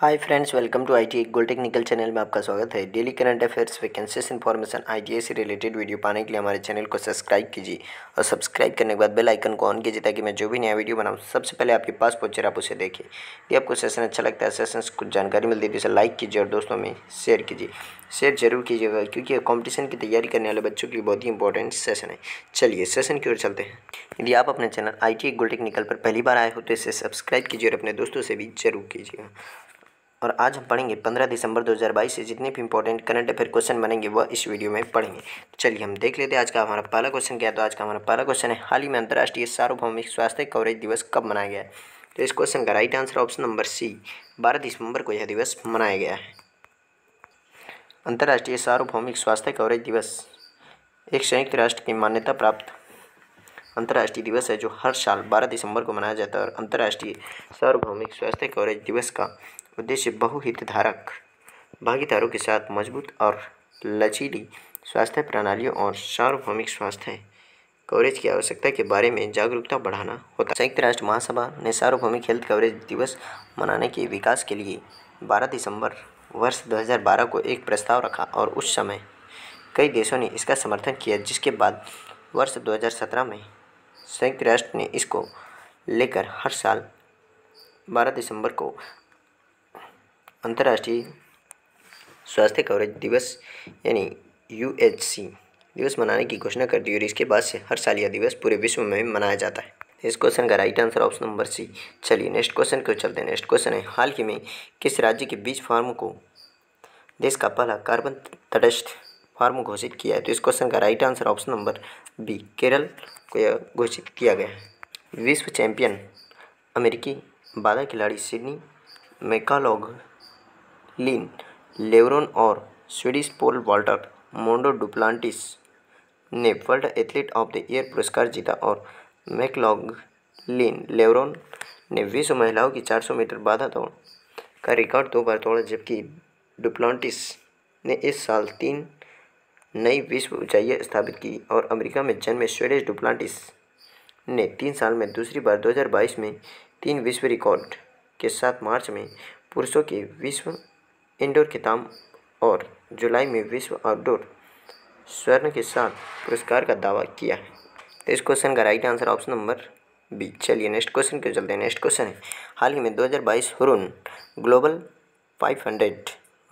hi friends welcome to I T gold technical channel में आपका स्वागत है daily current affairs vacancies information आई से रिलेटेड वीडियो पाने के लिए हमारे चैनल को सब्सक्राइब कीजिए और सब्सक्राइब करने के बाद बेल आइकन को ऑन कीजिए ताकि मैं जो भी नया वीडियो बनाऊँ सबसे पहले आपके पास पहुंचे आप उसे देखिए यदि आपको सेशन अच्छा लगता है सेशन से कुछ जानकारी मिलती है तो लाइक कीजिए और दोस्तों में शेयर कीजिए शेयर जरूर कीजिएगा क्योंकि कॉम्पिटिशन की तैयारी करने वाले बच्चों के लिए बहुत ही इंपॉर्टेंट सेशन है चलिए सेशन की ओर चलते हैं यदि आप अपने चैनल आई टी पर पहली बार आए हो तो इसे सब्सक्राइब कीजिए और अपने दोस्तों से भी जरूर कीजिएगा और आज हम पढ़ेंगे पंद्रह दिसंबर 2022 से जितने भी इंपॉर्टेंट करंट अफेयर क्वेश्चन बनेंगे वह इस वीडियो में पढ़ेंगे तो चलिए हम देख लेते हैं आज का हमारा पहला क्वेश्चन क्या है तो आज का हमारा पहला क्वेश्चन है हाल ही में अंतर्राष्ट्रीय सार्वभौमिक स्वास्थ्य कवरेज दिवस कब मनाया गया तो इस क्वेश्चन का right answer option number C बारह दिसंबर को यह दिवस मनाया गया है अंतर्राष्ट्रीय सार्वभौमिक स्वास्थ्य कवरेज दिवस एक संयुक्त राष्ट्र की मान्यता प्राप्त अंतर्राष्ट्रीय दिवस है जो हर साल 12 दिसंबर को मनाया जाता है और अंतर्राष्ट्रीय सार्वभौमिक स्वास्थ्य कवरेज दिवस का उद्देश्य बहुहितधारक भागीदारों के साथ मजबूत और लचीली स्वास्थ्य प्रणालियों और सार्वभौमिक स्वास्थ्य कवरेज की आवश्यकता के बारे में जागरूकता बढ़ाना होता है संयुक्त राष्ट्र महासभा ने सार्वभौमिक हेल्थ कवरेज दिवस मनाने के विकास के लिए 12 दिसंबर वर्ष 2012 को एक प्रस्ताव रखा और उस समय कई देशों ने इसका समर्थन किया जिसके बाद वर्ष 2017 में संयुक्त राष्ट्र ने इसको लेकर हर साल 12 दिसंबर को अंतर्राष्ट्रीय स्वास्थ्य कवरेज दिवस यानी यू दिवस मनाने की घोषणा कर दी और इसके बाद से हर साल यह दिवस पूरे विश्व में मनाया जाता है इस क्वेश्चन का right answer option number C चलिए नेक्स्ट क्वेश्चन को चलते हैं नेक्स्ट क्वेश्चन है हाल ही में किस राज्य के बीच फार्म को देश का पहला कार्बन तटस्थ फार्म घोषित किया है तो इस क्वेश्चन का right answer option number B Kerala को यह घोषित किया गया है विश्व चैंपियन अमेरिकी बाधा खिलाड़ी सिडनी मेकालॉग लिन लेवरोन और Swedish pole vaulter Mondo Duplantis ने world athlete of the year पुरस्कार जीता और मैकलॉग लिन लेवरोन ने विश्व महिलाओं की 400 मीटर बाधा दौड़ का रिकॉर्ड दो बार तोड़ा जबकि डुप्लांटिस ने इस साल तीन नई विश्व ऊंचाइयां स्थापित की और अमेरिका में जन्मे स्वेडिश डुप्लांटिस ने तीन साल में दूसरी बार 2022 में तीन विश्व रिकॉर्ड के साथ मार्च में पुरुषों के विश्व इंडोर किताब और जुलाई में विश्व आउटडोर स्वर्ण के साथ पुरस्कार का दावा किया है तो इस क्वेश्चन का right answer option number B चलिए नेक्स्ट क्वेश्चन क्यों चलते हैं नेक्स्ट क्वेश्चन है हाल ही में 2022 हुरुन ग्लोबल 500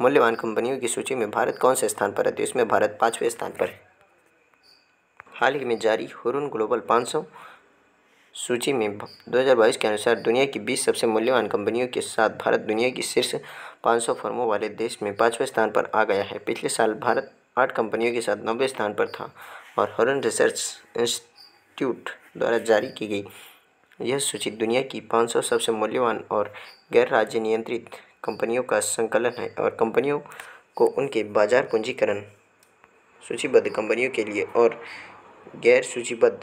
मूल्यवान कंपनियों की सूची में भारत कौन से स्थान पर है तो इसमें भारत पाँचवें स्थान पर है हाल ही में जारी हुरुन ग्लोबल सौ सूची में 2022 के अनुसार दुनिया की 20 सबसे मूल्यवान कंपनियों के साथ भारत दुनिया की शीर्ष 500 फर्मों वाले देश में पाँचवें स्थान पर आ गया है पिछले साल भारत आठ कंपनियों के साथ नब्बे स्थान पर था और हॉरन रिसर्च इंस्टीट्यूट द्वारा जारी की गई यह सूची दुनिया की 500 सबसे मूल्यवान और गैर राज्य नियंत्रित कंपनियों का संकलन है और कंपनियों को उनके बाजार पूंजीकरण सूचीबद्ध कंपनियों के लिए और गैर सूचीबद्ध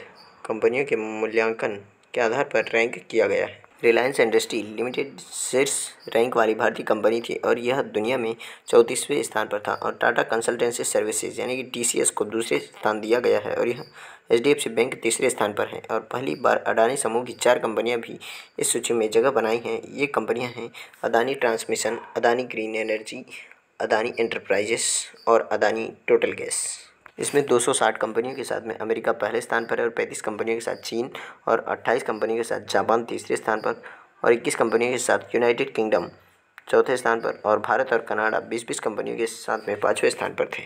कंपनियों के मूल्यांकन के आधार पर रैंक किया गया है रिलायंस इंडस्ट्री लिमिटेड शीर्ष रैंक वाली भारतीय कंपनी थी और यह दुनिया में चौंतीसवें स्थान पर था और टाटा कंसल्टेंसी सर्विसेज यानी कि टी को दूसरे स्थान दिया गया है और यह एचडीएफसी बैंक तीसरे स्थान पर है और पहली बार अडानी समूह की चार कंपनियां भी इस सूची में जगह बनाई हैं ये कंपनियां हैं Adani transmission Adani green energy Adani enterprises और अदानी टोटल गैस इसमें 260 कंपनियों के साथ में अमेरिका पहले स्थान पर है और 35 कंपनियों के साथ चीन और 28 कंपनियों के साथ जापान तीसरे स्थान पर और 21 कंपनियों के साथ यूनाइटेड किंगडम चौथे स्थान पर और भारत और कनाडा 20-20 कंपनियों के साथ में पाँचवें स्थान पर थे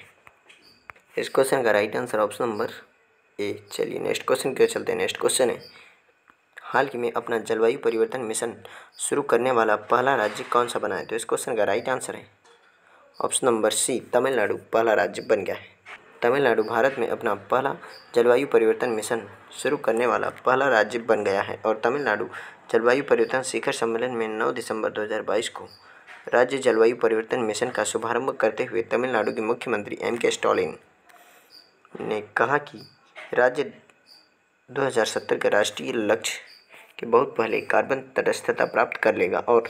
इस क्वेश्चन का right answer option number A चलिए नेक्स्ट क्वेश्चन क्यों चलते हैं नेक्स्ट क्वेश्चन है हाल ही में अपना जलवायु परिवर्तन मिशन शुरू करने वाला पहला राज्य कौन सा बना है तो इस क्वेश्चन का राइट आंसर है ऑप्शन नंबर सी तमिलनाडु पहला राज्य बन गया है तमिलनाडु भारत में अपना पहला जलवायु परिवर्तन मिशन शुरू करने वाला पहला राज्य बन गया है और तमिलनाडु जलवायु परिवर्तन शिखर सम्मेलन में 9 दिसंबर 2022 को राज्य जलवायु परिवर्तन मिशन का शुभारंभ करते हुए तमिलनाडु के मुख्यमंत्री एम के स्टालिन ने कहा कि राज्य 2070 के राष्ट्रीय लक्ष्य के बहुत पहले कार्बन तटस्थता प्राप्त कर लेगा और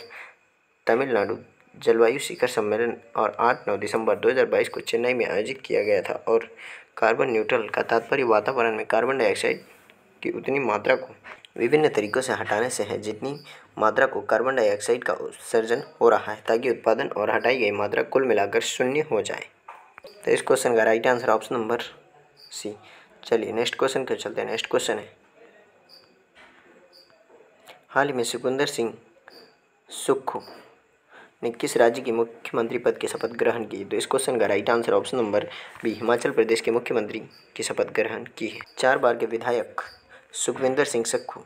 तमिलनाडु जलवायु शिखर सम्मेलन और 8 9 दिसंबर 2022 को चेन्नई में आयोजित किया गया था और कार्बन न्यूट्रल का तात्पर्य वातावरण में कार्बन डाइऑक्साइड की उतनी मात्रा को विभिन्न तरीकों से हटाने से है जितनी मात्रा को कार्बन डाइऑक्साइड का उत्सर्जन हो रहा है ताकि उत्पादन और हटाई गई मात्रा कुल मिलाकर शून्य हो जाए तो इस क्वेश्चन का right answer option number C चलिए नेक्स्ट क्वेश्चन क्यों चलते हैं नेक्स्ट क्वेश्चन है हाल ही में सुकुंदर सिंह सुक्खू ने किस राज्य के मुख्यमंत्री पद की शपथ ग्रहण की तो इस क्वेश्चन का right answer option number B Himachal Pradesh के मुख्यमंत्री की शपथ ग्रहण की है चार बार के विधायक सुखविंदर सिंह सक्खू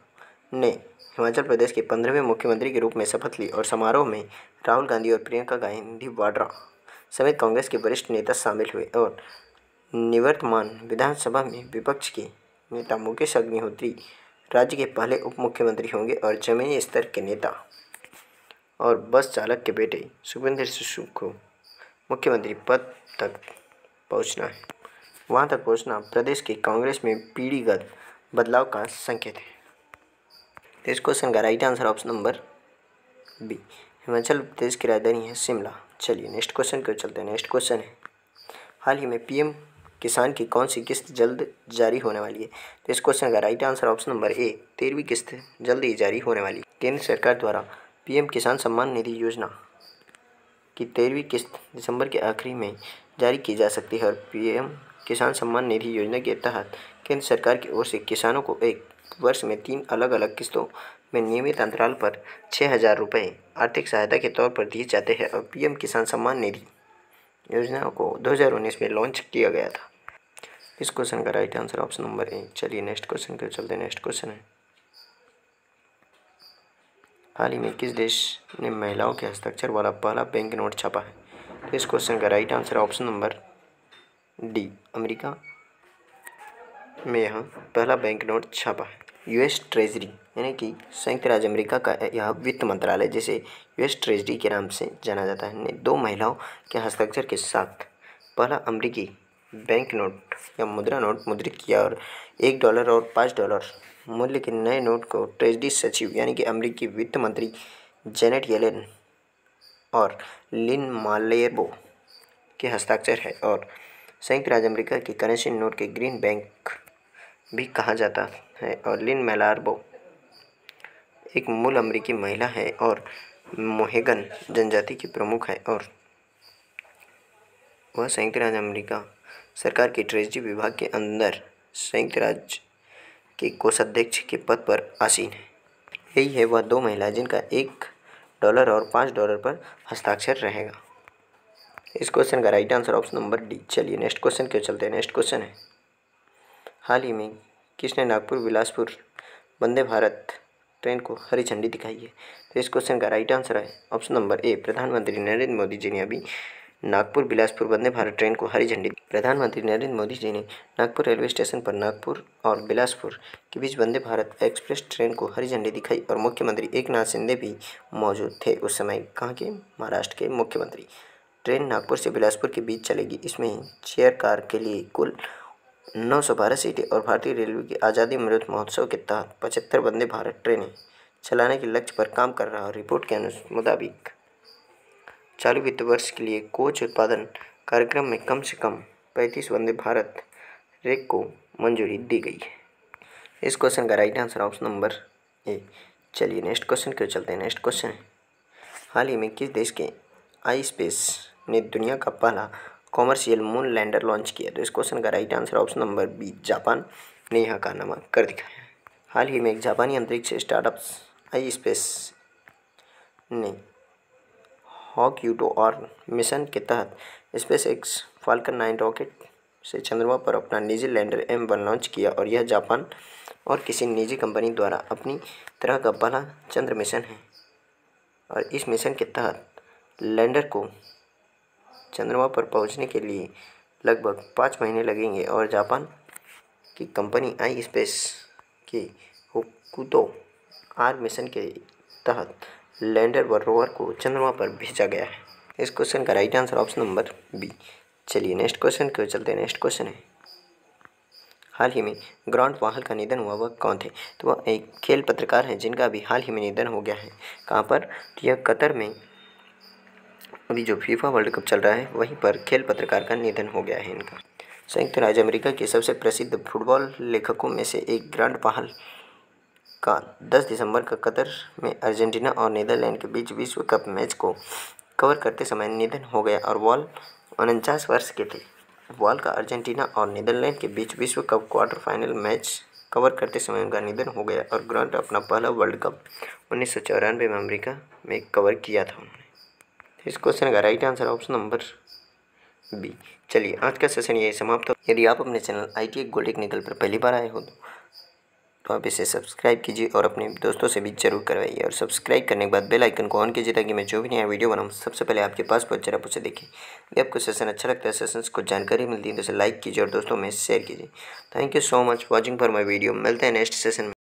ने हिमाचल प्रदेश के पंद्रहवें मुख्यमंत्री के रूप में शपथ ली और समारोह में राहुल गांधी और प्रियंका गांधी वाड्रा समेत कांग्रेस के वरिष्ठ नेता शामिल हुए और निवर्तमान विधानसभा में विपक्ष के नेता मुकेश अग्निहोत्री राज्य के पहले उप मुख्यमंत्री होंगे और जमीनी स्तर के नेता और बस चालक के बेटे सुखविंदर सिसु को मुख्यमंत्री पद तक पहुंचना है वहां तक पहुंचना प्रदेश के कांग्रेस में पीढ़ीगत बदलाव का संकेत है इस क्वेश्चन का right answer option number B Himachal Pradesh की राजधानी है शिमला चलिए नेक्स्ट क्वेश्चन क्यों चलते हैं नेक्स्ट क्वेश्चन है हाल ही में पीएम किसान की कौन सी किस्त जल्द जारी होने वाली है तो इस क्वेश्चन का right answer option number A तेरहवीं किस्त जल्द ही जारी होने वाली केंद्र सरकार द्वारा पीएम किसान सम्मान निधि योजना की तेरहवीं किस्त दिसंबर के आखिरी में जारी की जा सकती है और पीएम किसान सम्मान निधि योजना के तहत केंद्र सरकार की ओर से किसानों को एक वर्ष में तीन अलग अलग किस्तों में नियमित अंतराल पर छः हज़ार रुपये आर्थिक सहायता के तौर पर दिए जाते हैं और पीएम किसान सम्मान निधि योजना को 2019 में लॉन्च किया गया था इस क्वेश्चन का right answer option number A चलिए नेक्स्ट क्वेश्चन के चलते नेक्स्ट क्वेश्चन है हाल ही में किस देश ने महिलाओं के हस्ताक्षर वाला पहला बैंक नोट छापा है तो इस क्वेश्चन का right answer option number D America में यह पहला बैंक नोट छापा है यूएस ट्रेजरी यानी कि संयुक्त राज्य अमेरिका का यह वित्त मंत्रालय जिसे यूएस ट्रेजरी के नाम से जाना जाता है ने दो महिलाओं के हस्ताक्षर के साथ पहला अमरीकी बैंक नोट या मुद्रा नोट मुद्रित किया और एक डॉलर और पाँच डॉलर मूल्य के नए नोट को ट्रेजरी सचिव यानी कि अमरीकी वित्त मंत्री जेनेट येलेन और लिन मालेबो के हस्ताक्षर है और संयुक्त राज्य अमेरिका की करेंसी नोट के ग्रीन बैंक भी कहा जाता है और लिन मेलार्बो एक मूल अमेरिकी महिला है और मोहेगन जनजाति की प्रमुख है और वह संयुक्त राज्य अमेरिका सरकार के ट्रेजरी विभाग के अंदर संयुक्त राज्य के कोषाध्यक्ष के पद पर आसीन है यही है वह दो महिला जिनका एक डॉलर और पाँच डॉलर पर हस्ताक्षर रहेगा इस क्वेश्चन का right answer option number D चलिए नेक्स्ट क्वेश्चन क्यों चलते हैं नेक्स्ट क्वेश्चन है हाल ही में किसने नागपुर बिलासपुर वंदे भारत ट्रेन को हरी झंडी दिखाई है तो इस क्वेश्चन का राइट आंसर है ऑप्शन नंबर ए प्रधानमंत्री नरेंद्र मोदी जी ने अभी नागपुर बिलासपुर वंदे भारत ट्रेन को हरी झंडी प्रधानमंत्री नरेंद्र मोदी जी ने नागपुर रेलवे स्टेशन पर नागपुर और बिलासपुर के बीच वंदे भारत एक्सप्रेस ट्रेन को हरी झंडी दिखाई और मुख्यमंत्री एक नाथ शिंदे भी मौजूद थे उस समय कहाँ के महाराष्ट्र के मुख्यमंत्री ट्रेन नागपुर से बिलासपुर के बीच चलेगी इसमें चेयर कार के लिए कुल बारह सीटें और भारतीय रेलवे की आज़ादी अमृत महोत्सव के तहत पचहत्तर वंदे भारत ट्रेनें चलाने के लक्ष्य पर काम कर रहा है रिपोर्ट के मुताबिक चालू वित्त वर्ष के लिए कोच उत्पादन कार्यक्रम में कम से कम पैंतीस वंदे भारत रेक को मंजूरी दी गई है इस क्वेश्चन का right answer option number A चलिए नेक्स्ट क्वेश्चन क्यों चलते हैं नेक्स्ट क्वेश्चन हाल ही में किस देश के आई स्पेस ने दुनिया का पहला कॉमर्शियल मून लैंडर लॉन्च किया तो इस क्वेश्चन का right answer option number B Japan ने यह कारनामा कर दिखाया हाल ही में एक जापानी अंतरिक्ष स्टार्टअप्स आई स्पेस ने हॉक टू और मिशन के तहत SpaceX Falcon nine rocket से चंद्रमा पर अपना निजी लैंडर एम वन लॉन्च किया और यह जापान और किसी निजी कंपनी द्वारा अपनी तरह का पहला चंद्र मिशन है और इस मिशन के तहत लैंडर को चंद्रमा पर पहुंचने के लिए लगभग पाँच महीने लगेंगे और जापान की कंपनी आई स्पेस के हुकुतो आर मिशन के तहत लैंडर व रोवर को चंद्रमा पर भेजा गया है इस क्वेश्चन का right answer option number B चलिए नेक्स्ट क्वेश्चन क्यों चलते हैं नेक्स्ट क्वेश्चन है हाल ही में ग्रांट वाहल का निधन हुआ वह कौन थे तो वह एक खेल पत्रकार हैं जिनका अभी हाल ही में निधन हो गया है कहाँ पर तो यह कतर में अभी जो फीफा वर्ल्ड कप चल रहा है वहीं पर खेल पत्रकार का निधन हो गया है इनका संयुक्त राज्य अमेरिका के सबसे प्रसिद्ध फुटबॉल लेखकों में से एक ग्रांड पाहल का दस दिसंबर का कतर में अर्जेंटीना और नीदरलैंड के बीच विश्व कप मैच को कवर करते समय निधन हो गया और वॉल उनचास वर्ष के थे वॉल का अर्जेंटीना और नीदरलैंड के बीच विश्व cup quarter final match cover करते समय उनका निधन हो गया और ग्रांट अपना पहला वर्ल्ड कप उन्नीस में अमरीका में कवर किया था उन्होंने इस क्वेश्चन का right answer option number B चलिए आज का सेशन यही समाप्त हो यदि आप अपने channel I T gold technical पर पहली बार आए हो तो तो आप इसे सब्सक्राइब कीजिए और अपने दोस्तों से भी जरूर करवाइए और सब्सक्राइब करने के बाद बेल आइकन को ऑन कीजिए ताकि मैं जो भी नया वीडियो बनाऊँ सबसे पहले आपके पास पहुँच जरा उसे देखें यदि आपको सेशन अच्छा लगता है सेशन को जानकारी मिलती है तो इसे लाइक कीजिए और दोस्तों में शेयर कीजिए thank you so much watching for my video मिलते हैं नेक्स्ट सेशन में